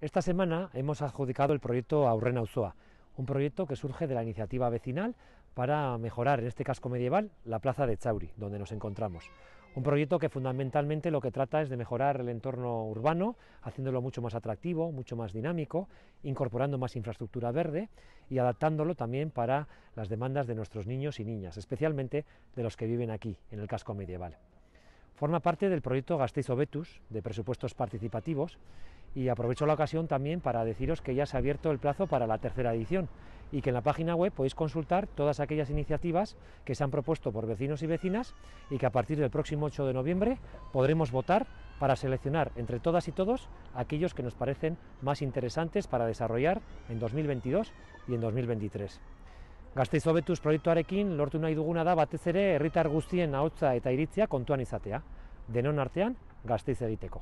Esta semana hemos adjudicado el proyecto Aurrena Uzoa, un proyecto que surge de la iniciativa vecinal para mejorar en este casco medieval la plaza de Chauri, donde nos encontramos. Un proyecto que fundamentalmente lo que trata es de mejorar el entorno urbano, haciéndolo mucho más atractivo, mucho más dinámico, incorporando más infraestructura verde y adaptándolo también para las demandas de nuestros niños y niñas, especialmente de los que viven aquí, en el casco medieval. Forma parte del proyecto Gasteiz Obetus, de presupuestos participativos, y aprovecho la ocasión también para deciros que ya se ha abierto el plazo para la tercera edición y que en la página web podéis consultar todas aquellas iniciativas que se han propuesto por vecinos y vecinas y que a partir del próximo 8 de noviembre podremos votar para seleccionar entre todas y todos aquellos que nos parecen más interesantes para desarrollar en 2022 y en 2023. Gasteiz proyecto Arequín, lortu nahi duguna da batez ere herritar guztien eta iritzia kontuan izatea. Denon artean Gasteiz egiteko.